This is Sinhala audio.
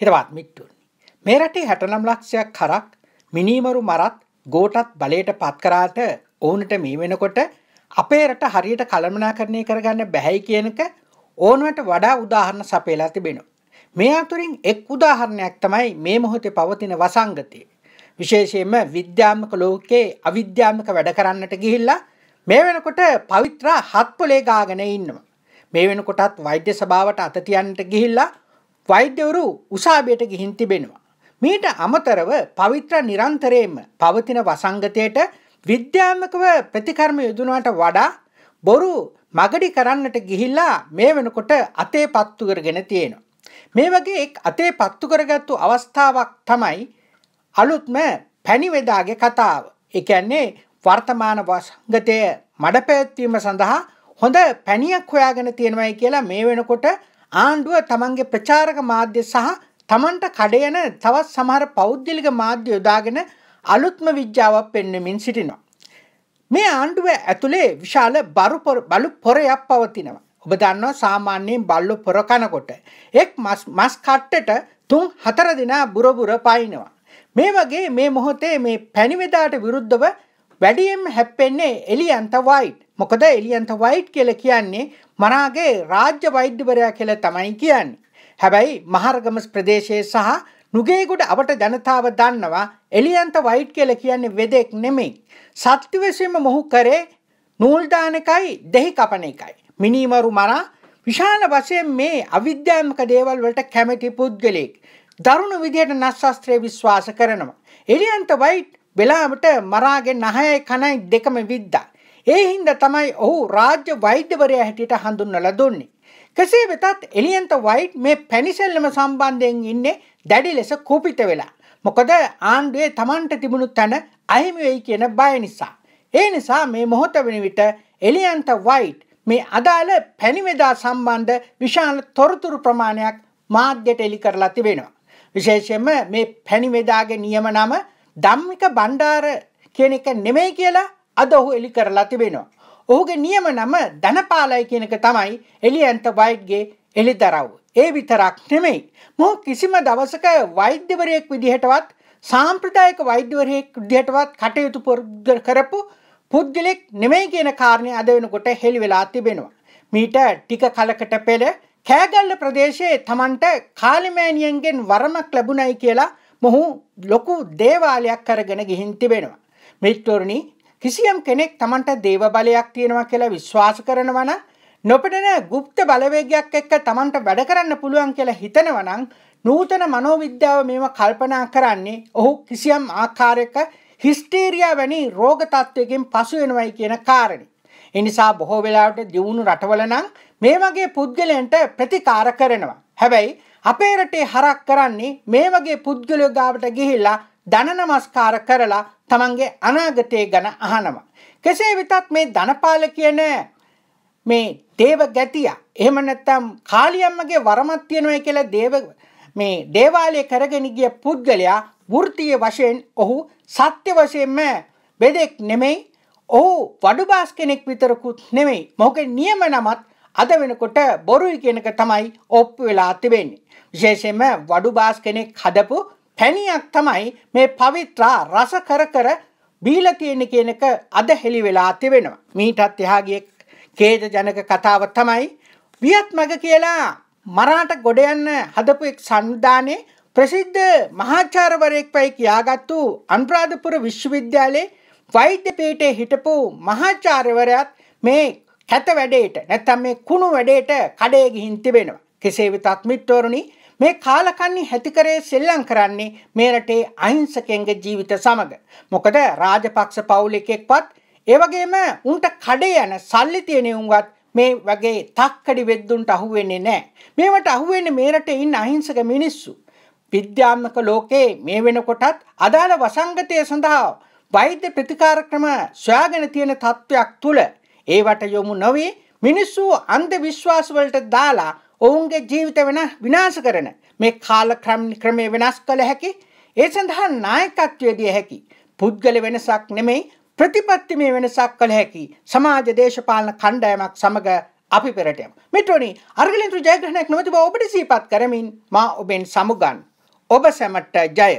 හිරවත් මිට්ටුවනි. මේ රටේ හැටනම් ලක්ෂයක් කරක් මිනීමරු මරත් ගෝටත් බලයට පත්කරාට ඕනට මේ වෙනකොට අපේ රට හරියට කළමනා කරණය කරගන්න බැහැයි කියනක ඕනුවට වඩා උදාහරණ සපේලා තිබෙනවා. මේ අතුරින් එක් උදාහරණයක් තමයි මේ මොහොතේ පවතින වසංගතය. විශේෂයෙන්ම විද්‍යාත්මක ලෝකයේ අවිද්‍යාත්මක වැඩ කරන්නට ගිහිල්ලා මේ වෙනකොට පවිත්‍ර හත් පොලේ ගාගෙන ඉන්නවා. මේ වෙනකොටත් වෛද්‍ය සභාවට අත තියන්නට ගිහිල්ලා වෛද්‍යවරු උසාවියට ගිහින් තිබෙනවා. මීට අමතරව පවිත්‍ර නිරන්තරයෙන්ම පවතින වසංගතයට විද්‍යාත්මකව ප්‍රතිකර්ම යොදුනාට වඩා බොරු මගඩි කරන්නට ගිහිල්ලා මේ වෙනකොට අතේ පත්තු කරගෙන තියෙනවා. මේ වගේ එක් අතේ පත්තු කරගත්තු අවස්ථාවක් තමයි අලුත්ම පැණිවෙදාගේ කතාව. ඒ කියන්නේ වර්තමාන වසංගතය මඩපැවැත්වීම සඳහා හොඳ පැණියක් හොයාගෙන තියෙනවයි කියලා මේ වෙනකොට ආණ්ඩුව තමන්ගේ ප්‍රචාරක මාධ්‍ය සහ තමන්ට කඩයන තවත් සමහර පෞද්ගලික මාධ්‍ය යොදාගෙන අලුත්ම විද්‍යාවක් පෙන්වමින් සිටිනවා. මේ ආණ්ඩුව ඇතුලේ විශාල බලු පොරයක් පවතිනවා. ඔබ දන්නවා සාමාන්‍යයෙන් බල්ලො පොර කනකොට. එක් මස් කට්ටට තුන් හතර දෙනා බුරබුර පයින්නවා. මේ වගේ මේ මොහොතේ මේ පැණිවෙදාට විරුද්ධව වැඩියෙන් හැප්පෙන්නේ එලියන්ත වයිට්. මොකද එලියන්ත වයිට් කියලා කියන්නේ මනාගේ රාජ්‍ය වෛද්‍යවරයා කියලා තමයි කියන්නේ. හැබැයි මහරගම ප්‍රදේශයේ සහ නුගේගොඩ අපට ජනතාව දන්නවා එලියන්ත වයිට් කියලා කියන්නේ වෙදෙක් නෙමෙයි. සත්‍ය වශයෙන්ම මොහු කරේ නූල් දාන එකයි දෙහි කපන එකයි. මිනිමරු මරා විශාල වශයෙන් මේ අවිද්‍යාත්මක දේවල් වලට කැමැති පුද්ගලෙක්. දරුණු විදියට නස්සස්ත්‍රය විශ්වාස කරනවා. එලියන්ත වයිට් වෙලාවට මරාගේ නහයයි කණයි දෙකම විද්දා. ඒ හින්දා තමයි ඔහු රාජ්‍ය වෛද්‍යවරයා හැටියට හඳුන්වලා දුන්නේ. කෙසේ වෙතත් එලියන්ත වයිට් මේ පැනිසෙල්ලම සම්බන්ධයෙන් ඉන්නේ දැඩි ලෙස කුපිත වෙලා. මොකද ආණ්ඩුවේ Tamanට තිබුණු තැන අහිමි වෙයි කියන බය නිසා. ඒ නිසා මේ මොහොත වෙන විට එලියන්ත වයිට් මේ අදාළ පැනිමෙදා සම්බන්ධ විශාල තොරතුරු ප්‍රමාණයක් මාධ්‍යයට එලි කරලා තිබෙනවා. විශේෂයෙන්ම මේ පැනිමෙදාගේ නියම නම ධම්මික බණ්ඩාර කියන එක නෙමෙයි කියලා අද ඔහු එලි කරලා තිබෙනවා. ඔහුගේ නියම නම ධනපාලයි කියන එක තමයි එලියන්ත වයිට්ගේ එළිදරව්. ඒ විතරක් නෙමෙයි. මොහු කිසිම දවසක වෛද්‍යවරයෙක් විදිහටවත් සාම්ප්‍රදායික වෛද්‍යවරයෙක් විදිහටවත් කටයුතු කරපු පුද්ගලෙක් නෙමෙයි කියන කාරණය අද වෙනකොට හෙළි වෙලා තිබෙනවා. මීට ටික කලකට පෙර කෑගල්ල ප්‍රදේශයේ තමන්ට කාලිමෑනියන්ගෙන් වරමක් ලැබුණයි කියලා මොහු ලොකු දේවාලයක් කරගෙන ගිහින් තිබෙනවා. මිත්වරණි කිසියම් කෙනෙක් Tamanට දේව බලයක් තියෙනවා කියලා විශ්වාස කරනවා නම් නොපෙනෙන গুপ্ত බලවේගයක් එක්ක Tamanට වැඩ කරන්න පුළුවන් කියලා හිතනවා නම් නූතන මනෝවිද්‍යාව මේව කල්පනා කරන්නේ ඔහු කිසියම් ආකාරයක හිස්ටීරියා වැනි රෝග තත්ත්වයකින් පසු වෙනවයි කියන කාරණේ. ඒ නිසා බොහෝ වෙලාවට දියුණු රටවල නම් මේ වගේ පුද්ගලයන්ට ප්‍රතිකාර කරනවා. හැබැයි අපේ රටේ හරක් කරන්නේ මේ වගේ පුද්ගලයෝ ගාවට ගිහිල්ලා ධන නමස්කාර කරලා තමන්ගේ අනාගතය ගැන අහනවා. කෙසේ වෙතත් මේ ධනපාල කියන මේ දේව ගැතිය එහෙම නැත්නම් කාලියම්මගේ වරමක් තියෙනවා කියලා දේව මේ දේවාලය කරගෙන ගිය පුද්ගලයා වෘත්තීය වශයෙන් ඔහු සත්‍ය වශයෙන්ම බෙදෙක් නෙමෙයි ඔහු වඩු බාස් කෙනෙක් විතරකුත් නෙමෙයි මොකද නියම නමත් අද වෙනකොට බොරුයි කියනක තමයි ඔප්පු වෙලා තිබෙන්නේ. විශේෂයෙන්ම වඩු බාස් කෙනෙක් හදපු පැණියක් තමයි මේ පවිත්‍රා රස කර කර බීලා තියෙන කියනක අද හෙලි වෙලා තිබෙනවා. මීටත් එහා ගිය ඛේද ජනක කතාව තමයි වියත්මග කියලා මරාට ගොඩ යන්න හදපු එක් සංවිධානයේ ප්‍රසිද්ධ මහාචාර්යවරයෙක් පයි කියාගත්තු අනුරාධපුර විශ්වවිද්‍යාලයේ වෛද්‍ය පීඨයේ හිටපු මහාචාර්යවරයාත් මේ කැත වැඩේට නැත්තම් මේ කුණු වැඩේට කඩේ ගිහින් තිබෙනවා. කෙසේ වෙතත් මිත්‍රවරුනි මේ කාලකන්ණි හැතිකරේ සෙල්ලම් කරන්නේ මේ රටේ අහිංසකයන්ගේ ජීවිත සමග. මොකද රාජපක්ෂ පවුල එකෙක්වත් ඒ වගේම උන්ට කඩේ යන සල්ලි තියෙන උන්වත් මේ වගේ තක්කඩි වෙද්දුන්ට අහු වෙන්නේ නැහැ. මේවට අහු වෙන්නේ මේ රටේ ඉන්න අහිංසක මිනිස්සු. විද්‍යාත්මක ලෝකේ මේ වෙනකොටත් අදාළ වසංගතය සඳහා වෛද්‍ය ප්‍රතිකාර ක්‍රම සොයාගෙන තියෙන තත්වයක් තුළ ඒවට යොමු නොවී මිනිස්සු අන්ද විශ්වාසවලට දාලා ඔවුන්ගේ ජීවිත වෙන විනාශ කරන මේ කාල ක්‍රමය වෙනස් කළ හැකි ඒ සඳහා නායකත්වය දිය හැකි පුද්ගල වෙනසක් නෙමෙයි ප්‍රතිපත්තිමය වෙනසක් කළ හැකි සමාජ දේශපාලන කණ්ඩායමක් සමග අපි පෙරට යමු. මෙට්‍රෝනි අර්ගලින්තු ජයග්‍රහණයක් නොමැති බව ඔබට සිහිපත් කරමින් මා ඔබෙන් සමුගන්. ඔබ සැමට ජය.